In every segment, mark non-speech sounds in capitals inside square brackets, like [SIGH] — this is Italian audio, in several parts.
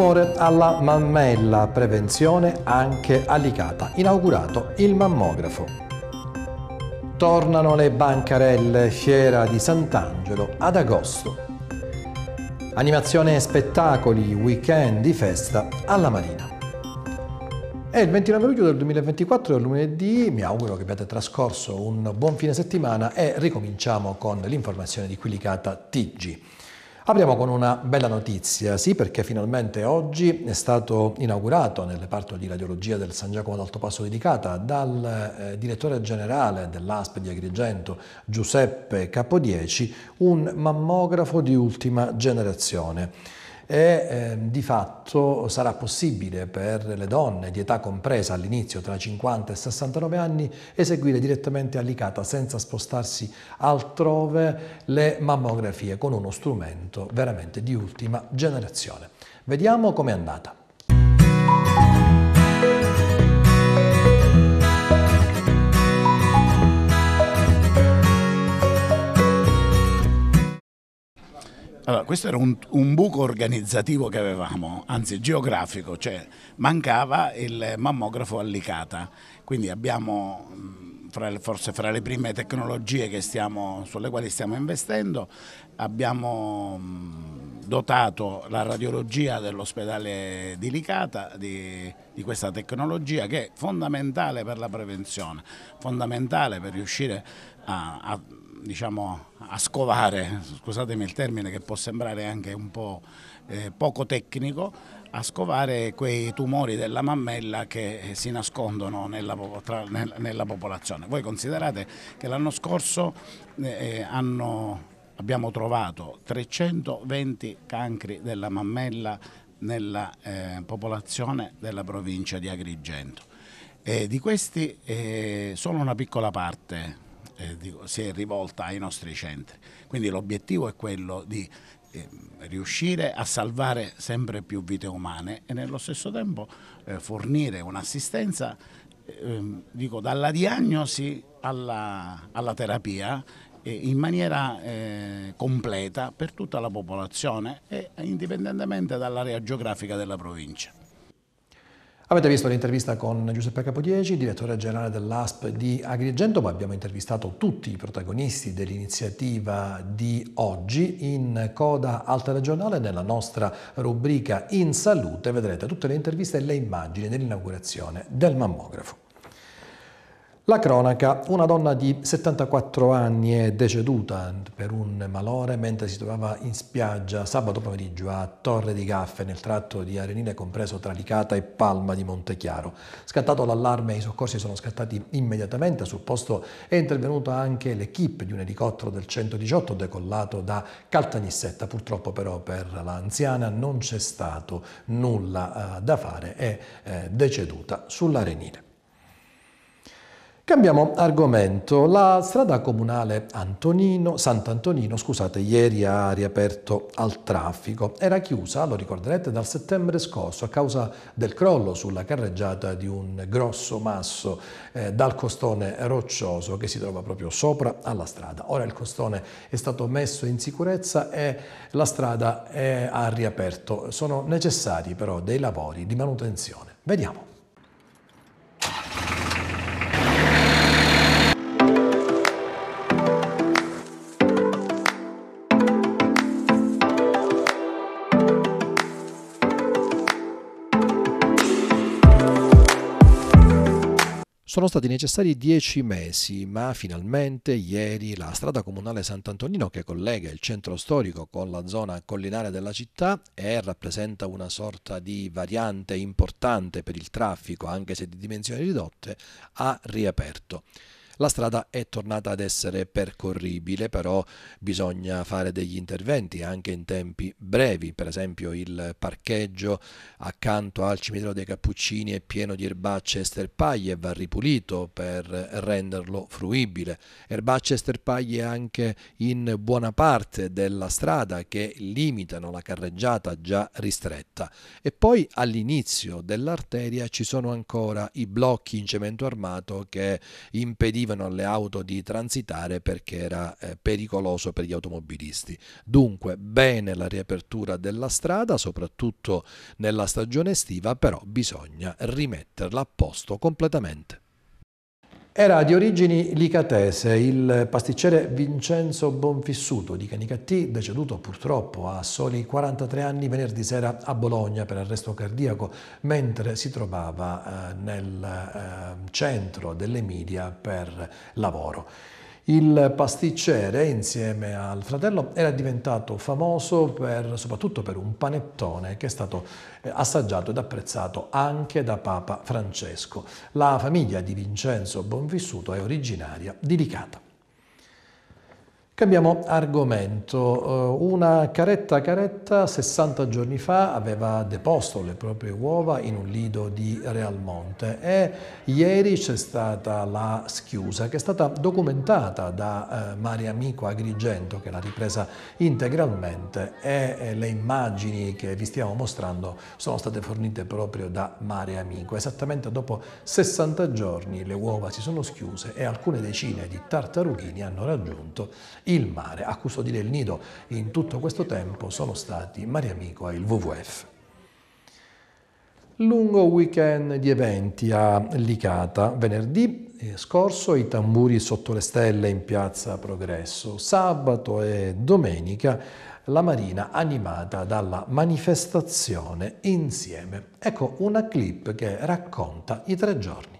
tumore alla mammella, prevenzione anche allicata, inaugurato il mammografo. Tornano le bancarelle, fiera di Sant'Angelo ad agosto. Animazione e spettacoli, weekend di festa alla Marina. È il 29 luglio del 2024, lunedì, mi auguro che abbiate trascorso un buon fine settimana e ricominciamo con l'informazione di Quilicata TG. Apriamo con una bella notizia, sì, perché finalmente oggi è stato inaugurato nel reparto di radiologia del San Giacomo d'Alto Passo dedicata dal eh, direttore generale dell'ASP di Agrigento, Giuseppe Capodieci, un mammografo di ultima generazione e eh, di fatto sarà possibile per le donne di età compresa all'inizio tra 50 e 69 anni eseguire direttamente all'ICATA senza spostarsi altrove le mammografie con uno strumento veramente di ultima generazione. Vediamo com'è andata. Música Allora, questo era un, un, buco organizzativo che avevamo, anzi geografico, cioè mancava il mammografo allicata. quindi abbiamo mm, fra, forse fra le prime tecnologie stiamo, sulle quali stiamo investendo, abbiamo dotato la radiologia dell'ospedale di Licata di, di, questa tecnologia che è fondamentale per la prevenzione, fondamentale per riuscire a, a, diciamo, a scovare, scusatemi il termine che può sembrare anche un po' eh, poco tecnico, a scovare quei tumori della mammella che eh, si nascondono nella, tra, nella, popolazione. Voi considerate che l'anno scorso eh, eh hanno, abbiamo trovato 320 cancri della mammella nella eh, popolazione della provincia di Agrigento. E di questi eh, solo una piccola parte eh, di, si è rivolta ai nostri centri. Quindi l'obiettivo è quello di Ehm, riuscire a salvare sempre più vite umane e nello stesso tempo eh, fornire un'assistenza ehm, dico, dalla diagnosi alla, alla terapia in maniera eh, completa per tutta la popolazione e indipendentemente dall'area geografica della provincia. Avete visto l'intervista con Giuseppe Capodieci, direttore generale dell'ASP di Agrigento, ma abbiamo intervistato tutti i protagonisti dell'iniziativa di oggi in coda al telegiornale nella nostra rubrica In Salute. Vedrete tutte le interviste e le immagini dell'inaugurazione del mammografo. La cronaca, una donna di 74 anni è deceduta per un malore mentre si trovava in spiaggia sabato pomeriggio a Torre di Gaffe nel tratto di Arenile compreso tra Licata e Palma di Montechiaro. Scattato l'allarme i soccorsi sono scattati immediatamente, sul posto è intervenuta anche l'equipe di un elicottero del 118 decollato da Caltanissetta, purtroppo però per l'anziana non c'è stato nulla eh, da fare, è eh, deceduta sull'Arenile. Cambiamo argomento. La strada comunale Antonino, Sant'Antonino, scusate, ieri ha riaperto al traffico. Era chiusa, lo ricorderete, dal settembre scorso a causa del crollo sulla carreggiata di un grosso masso eh, dal costone roccioso che si trova proprio sopra alla strada. Ora il costone è stato messo in sicurezza e la strada è, ha riaperto. Sono necessari però dei lavori di manutenzione. Vediamo. Sono stati necessari dieci mesi, ma finalmente ieri la strada comunale Sant'Antonino che collega il centro storico con la zona collinare della città e rappresenta una sorta di variante importante per il traffico, anche se di dimensioni ridotte, ha riaperto. La strada è tornata ad essere percorribile, però bisogna fare degli interventi anche in tempi brevi, per esempio il parcheggio accanto al cimitero dei Cappuccini è pieno di erbacce e sterpaglie e va ripulito per renderlo fruibile. Erbacce e sterpaglie anche in buona parte della strada che limitano la carreggiata già ristretta. E poi all'inizio dell'arteria ci sono ancora i blocchi in cemento armato che impedivano impedivano alle auto di transitare perché era eh, pericoloso per gli automobilisti. Dunque, bene la riapertura della strada, soprattutto nella stagione estiva, però bisogna rimetterla a posto completamente. Era di origini licatese il pasticcere Vincenzo Bonfissuto di Canicattì, deceduto purtroppo a soli 43 anni venerdì sera a Bologna per arresto cardiaco, mentre si trovava eh, nel eh, centro dell'Emilia per lavoro. Il pasticcere, insieme al fratello, era diventato famoso per, soprattutto per un panettone che è stato eh, assaggiato ed apprezzato anche da Papa Francesco. La famiglia di Vincenzo Bonvissuto è originaria di Licata. Cambiamo argomento. Eh, una caretta caretta 60 giorni fa aveva deposto le proprie uova in un lido di Real Monte e ieri c'è stata la schiusa che è stata documentata da eh, Maria Amico Agrigento che l'ha ripresa integralmente e eh, le immagini che vi stiamo mostrando sono state fornite proprio da Maria Amico. Esattamente dopo 60 giorni le uova si sono schiuse e alcune decine di tartarughini hanno raggiunto il il mare a custodire il nido. In tutto questo tempo sono stati Maria Amico e il WWF. Lungo weekend di eventi a Licata, venerdì scorso i tamburi sotto le stelle in piazza Progresso, sabato e domenica la Marina animata dalla manifestazione insieme. Ecco una clip che racconta i tre giorni.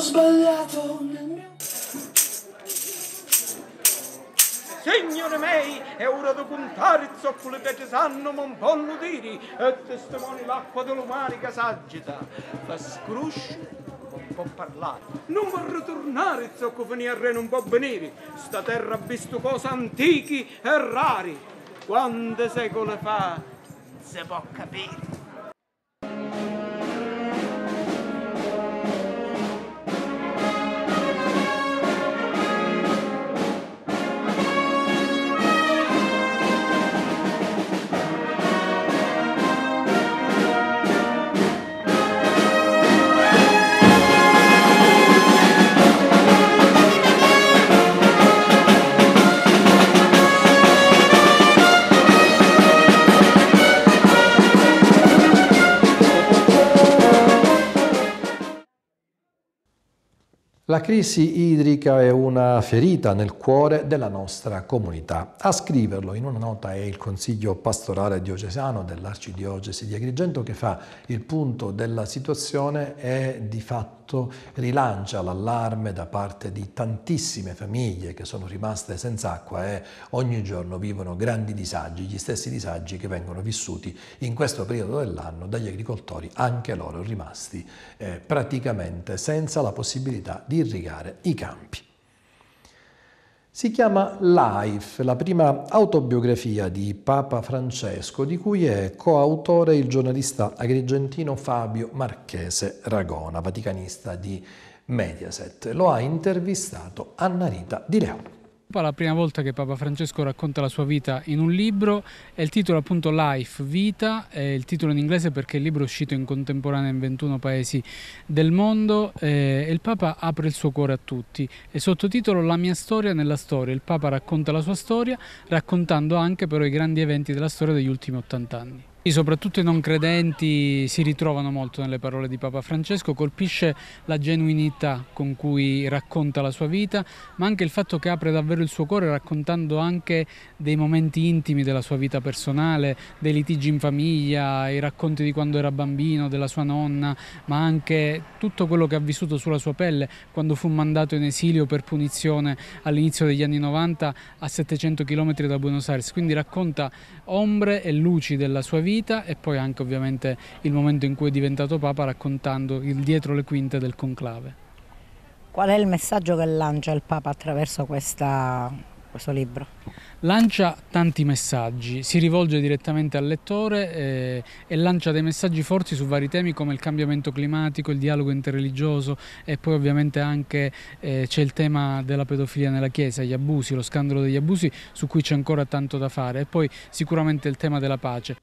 sbagliato nel mio... Signore mei, è ora di contare zoccole che sanno non pollo diri e testimoni l'acqua dell'umanica s'agita. La scruscio non può parlare. Non vorrei tornare, zocco venire re non può venire. Sta terra ha visto cose antiche e rari. Quante secole fa, se può capire. la crisi idrica è una ferita nel cuore della nostra comunità. A scriverlo in una nota è il Consiglio pastorale diocesano dell'Arcidiocesi di Agrigento che fa il punto della situazione e di fatto fatto rilancia l'allarme da parte di tantissime famiglie che sono rimaste senza acqua e ogni giorno vivono grandi disagi, gli stessi disagi che vengono vissuti in questo periodo dell'anno dagli agricoltori, anche loro rimasti eh, praticamente senza la possibilità di irrigare i campi. Si chiama Life, la prima autobiografia di Papa Francesco, di cui è coautore il giornalista agrigentino Fabio Marchese Ragona, vaticanista di Mediaset. Lo ha intervistato Annarita Di Leo la prima volta che Papa Francesco racconta la sua vita in un libro è il titolo appunto Life, Vita, è il titolo in inglese perché il libro è uscito in contemporanea in 21 paesi del mondo eh, e il Papa apre il suo cuore a tutti e sottotitolo La mia storia nella storia, il Papa racconta la sua storia raccontando anche però i grandi eventi della storia degli ultimi 80 anni. Soprattutto i non credenti si ritrovano molto nelle parole di Papa Francesco, colpisce la genuinità con cui racconta la sua vita, ma anche il fatto che apre davvero il suo cuore raccontando anche dei momenti intimi della sua vita personale, dei litigi in famiglia, i racconti di quando era bambino, della sua nonna, ma anche tutto quello che ha vissuto sulla sua pelle quando fu mandato in esilio per punizione all'inizio degli anni 90 a 700 km da Buenos Aires. Quindi racconta ombre e luci della sua vita vita e poi anche ovviamente il momento in cui è diventato Papa raccontando il dietro le quinte del conclave. Qual è il messaggio che lancia il Papa attraverso questa, questo libro? Lancia tanti messaggi, si rivolge direttamente al lettore e, eh, e, lancia dei messaggi forti su vari temi come il cambiamento climatico, il dialogo interreligioso e poi ovviamente anche eh, c'è il tema della pedofilia nella Chiesa, gli abusi, lo scandalo degli abusi su cui c'è ancora tanto da fare e poi sicuramente il tema della pace.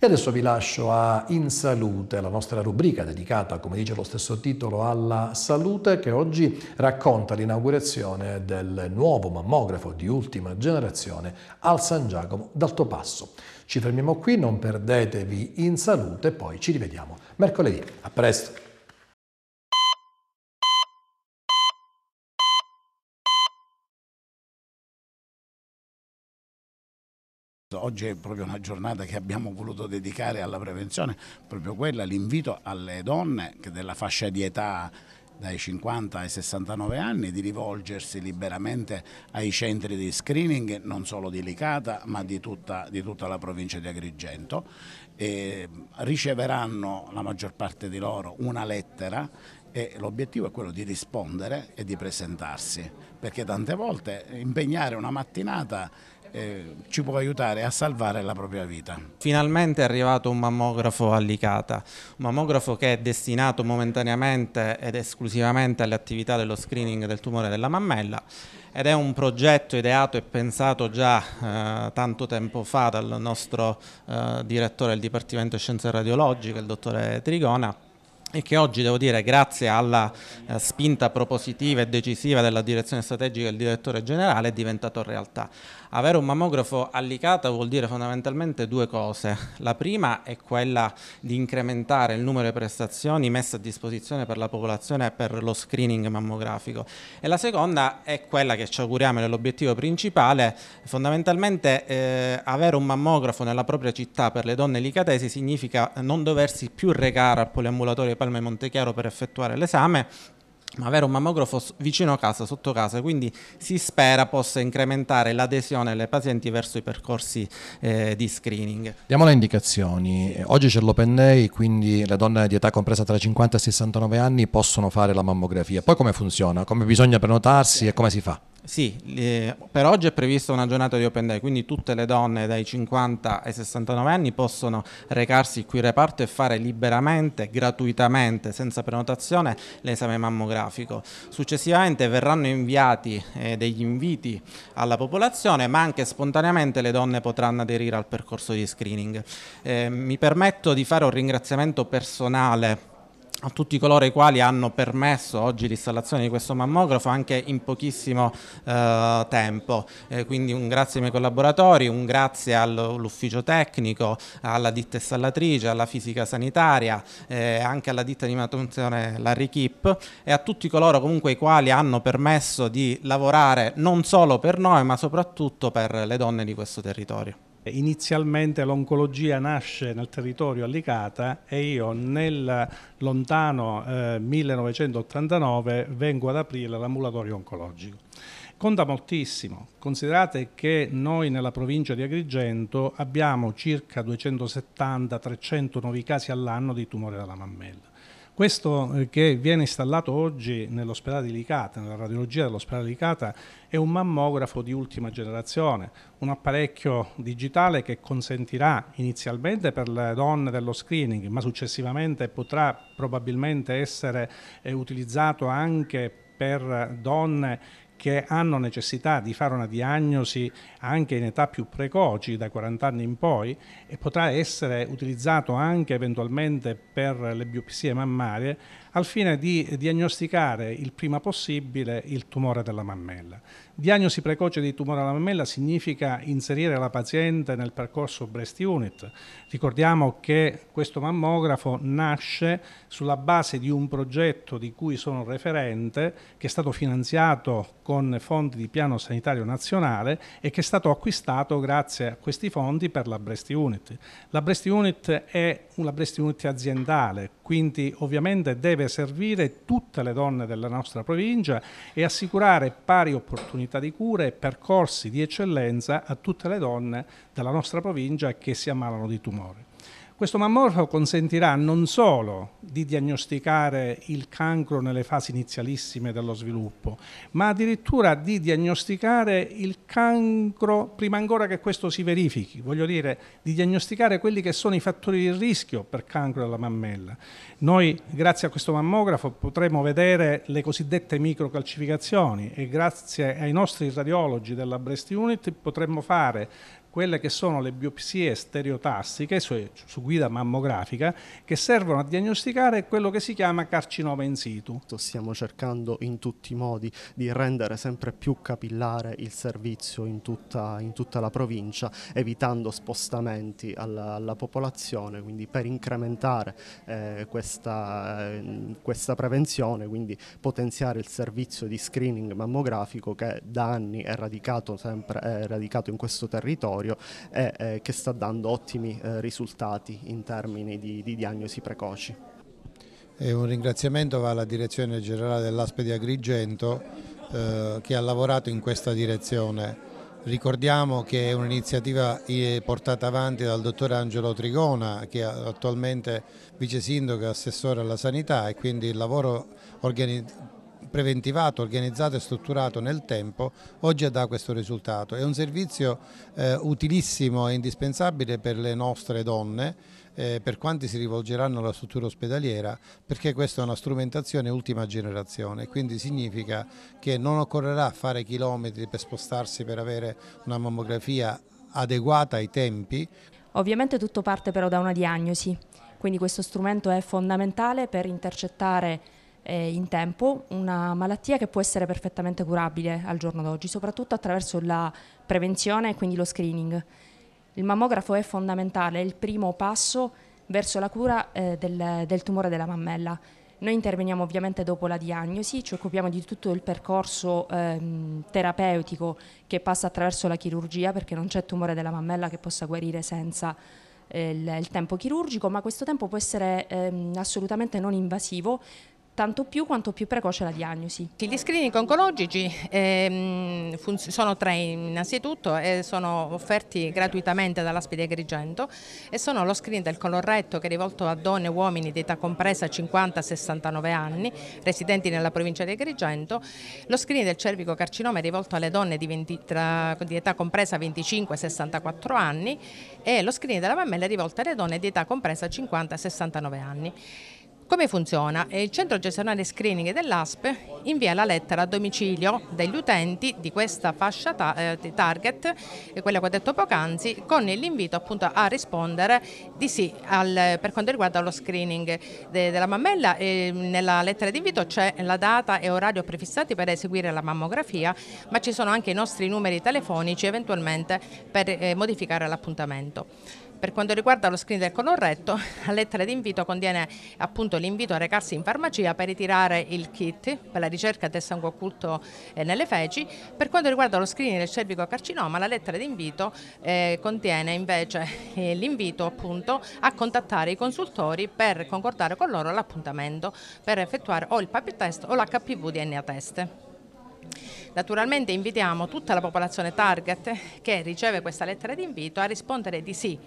E adesso vi lascio a In Salute, la nostra rubrica dedicata, come dice lo stesso titolo, alla salute, che oggi racconta l'inaugurazione del nuovo mammografo di ultima generazione al San Giacomo d'Alto Passo. Ci fermiamo qui, non perdetevi In Salute, poi ci rivediamo mercoledì. A presto! Oggi è proprio una giornata che abbiamo voluto dedicare alla prevenzione, proprio quella, l'invito alle donne della fascia di età dai 50 ai 69 anni di rivolgersi liberamente ai centri di screening non solo di Licata ma di tutta, di tutta la provincia di Agrigento. E riceveranno la maggior parte di loro una lettera e l'obiettivo è quello di rispondere e di presentarsi perché tante volte impegnare una mattinata eh, ci può aiutare a salvare la propria vita. Finalmente è arrivato un mammografo allicata, un mammografo che è destinato momentaneamente ed esclusivamente alle attività dello screening del tumore della mammella ed è un progetto ideato e pensato già eh, tanto tempo fa dal nostro eh, direttore del Dipartimento di Scienze Radiologiche, il dottore Trigona, e che oggi devo dire grazie alla eh, spinta propositiva e decisiva della direzione strategica del direttore generale è diventato realtà. Avere un mammografo allicata vuol dire fondamentalmente due cose. La prima è quella di incrementare il numero di prestazioni messe a disposizione per la popolazione per lo screening mammografico e la seconda è quella che ci auguriamo è l'obiettivo principale, fondamentalmente eh, avere un mammografo nella propria città per le donne licatesi significa non doversi più recare al poliambulatorio Palma e Montechiaro per effettuare l'esame, ma avere un mammografo vicino a casa, sotto casa, quindi si spera possa incrementare l'adesione delle pazienti verso i percorsi eh, di screening. Diamo le indicazioni. Oggi c'è l'open day, quindi le donne di età compresa tra 50 e 69 anni possono fare la mammografia. Poi come funziona? Come bisogna prenotarsi e come si fa? Sì, per oggi è prevista una giornata di Open Day, quindi tutte le donne dai 50 ai 69 anni possono recarsi qui in reparto e fare liberamente, gratuitamente, senza prenotazione, l'esame mammografico. Successivamente verranno inviati eh, degli inviti alla popolazione, ma anche spontaneamente le donne potranno aderire al percorso di screening. Eh, mi permetto di fare un ringraziamento personale a tutti coloro i quali hanno permesso oggi l'installazione di questo mammografo anche in pochissimo eh, tempo. Eh, quindi un grazie ai miei collaboratori, un grazie all'ufficio tecnico, alla ditta installatrice, alla fisica sanitaria, eh, anche alla ditta di manutenzione la Richip e a tutti coloro comunque i quali hanno permesso di lavorare non solo per noi ma soprattutto per le donne di questo territorio. Eh, inizialmente l'oncologia nasce nel territorio Alicata e io nel lontano eh, 1989 vengo ad aprire l'ambulatorio oncologico. Conta moltissimo, considerate che noi nella provincia di Agrigento abbiamo circa 270-300 nuovi casi all'anno di tumore alla mammella. Questo eh, che viene installato oggi nell'ospedale di Licata, nella radiologia dell'ospedale di Licata, è un mammografo di ultima generazione, un apparecchio digitale che consentirà inizialmente per le donne dello screening, ma successivamente potrà probabilmente essere eh, utilizzato anche per donne che hanno necessità di fare una diagnosi anche in età più precoci, da 40 anni in poi, e potrà essere utilizzato anche eventualmente per le biopsie mammarie al fine di diagnosticare il prima possibile il tumore della mammella. Diagnosi precoce di tumore alla mammella significa inserire la paziente nel percorso breast unit. Ricordiamo che questo mammografo nasce sulla base di un progetto di cui sono referente, che è stato finanziato con fondi di piano sanitario nazionale e che è stato acquistato grazie a questi fondi per la breast unit. La breast unit è una breast unit aziendale, quindi ovviamente deve servire tutte le donne della nostra provincia e assicurare pari opportunità di cure e percorsi di eccellenza a tutte le donne della nostra provincia che si ammalano di tumori. Questo mammografo consentirà non solo di diagnosticare il cancro nelle fasi inizialissime dello sviluppo, ma addirittura di diagnosticare il cancro prima ancora che questo si verifichi, voglio dire di diagnosticare quelli che sono i fattori di rischio per cancro della mammella. Noi grazie a questo mammografo potremo vedere le cosiddette microcalcificazioni e grazie ai nostri radiologi della Breast Unit potremmo fare quelle che sono le biopsie stereotassiche su, su guida mammografica che servono a diagnosticare quello che si chiama carcinoma in situ. Stiamo cercando in tutti i modi di rendere sempre più capillare il servizio in tutta, in tutta la provincia, evitando spostamenti alla, alla popolazione, quindi per incrementare eh, questa, eh, questa prevenzione, quindi potenziare il servizio di screening mammografico che da anni è radicato, sempre, è radicato in questo territorio sanitario e eh, eh, che sta dando ottimi eh, risultati in termini di, di diagnosi precoci. E un ringraziamento va alla direzione generale dell'Aspe di Agrigento eh, che ha lavorato in questa direzione. Ricordiamo che è un'iniziativa eh, portata avanti dal dottor Angelo Trigona che è attualmente vice sindaco e assessore alla sanità e quindi il lavoro organizzato preventivato, organizzato e strutturato nel tempo, oggi dà questo risultato. È un servizio eh, utilissimo e indispensabile per le nostre donne, eh, per quanti si rivolgeranno alla struttura ospedaliera, perché questa è una strumentazione ultima generazione, quindi significa che non occorrerà fare chilometri per spostarsi per avere una mammografia adeguata ai tempi. Ovviamente tutto parte però da una diagnosi, quindi questo strumento è fondamentale per intercettare eh, in tempo una malattia che può essere perfettamente curabile al giorno d'oggi, soprattutto attraverso la prevenzione e quindi lo screening. Il mammografo è fondamentale, è il primo passo verso la cura eh, del, del tumore della mammella. Noi interveniamo ovviamente dopo la diagnosi, ci occupiamo di tutto il percorso ehm, terapeutico che passa attraverso la chirurgia perché non c'è tumore della mammella che possa guarire senza eh, il, il, tempo chirurgico, ma questo tempo può essere ehm, assolutamente non invasivo tanto più quanto più precoce la diagnosi. Gli screening oncologici eh, sono tre innanzitutto e sono offerti gratuitamente dall'Aspide Agrigento e sono lo screening del coloretto che è rivolto a donne e uomini di età compresa 50-69 anni residenti nella provincia di Agrigento, lo screening del cervico carcinoma è rivolto alle donne di, 20, tra, di età compresa 25-64 anni e lo screening della mammella è rivolto alle donne di età compresa 50-69 anni. Come funziona? Il centro gestionale screening dell'ASP invia la lettera a domicilio degli utenti di questa fascia eh, target, eh, quella che ho detto poc'anzi, con l'invito appunto a rispondere di sì al, per quanto riguarda lo screening de, della mammella. E nella lettera di invito c'è la data e orario prefissati per eseguire la mammografia, ma ci sono anche i nostri numeri telefonici eventualmente per eh, modificare l'appuntamento. Per quanto riguarda lo screening del colorretto, [LAUGHS] la lettera di invito contiene appunto l'invito a recarsi in farmacia per ritirare il kit per la ricerca del sangue occulto eh, nelle feci. Per quanto riguarda lo screening del cervico carcinoma, la lettera d'invito eh, contiene invece eh, l'invito appunto a contattare i consultori per concordare con loro l'appuntamento per effettuare o il paper test o l'HPV DNA test. Naturalmente invitiamo tutta la popolazione target che riceve questa lettera di invito a rispondere di sì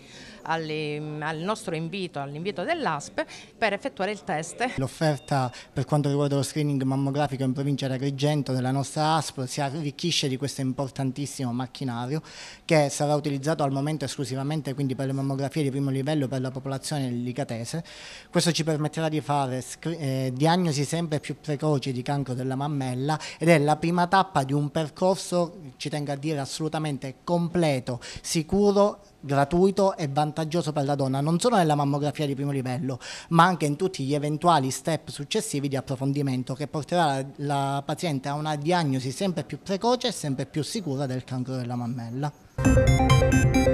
alle, al nostro invito, all'invito dell'ASP per effettuare il test. L'offerta per quanto riguarda lo screening mammografico in provincia di Agrigento della nostra ASP si arricchisce di questo importantissimo macchinario che sarà utilizzato al momento esclusivamente quindi per le mammografie di primo livello per la popolazione licatese. Questo ci permetterà di fare eh, diagnosi sempre più precoci di cancro della mammella ed è la prima tappa di un percorso, ci tengo a dire, assolutamente completo, sicuro gratuito e vantaggioso per la donna, non solo nella mammografia di primo livello, ma anche in tutti gli eventuali step successivi di approfondimento che porterà la, la paziente a una diagnosi sempre più precoce e sempre più sicura del cancro della mammella.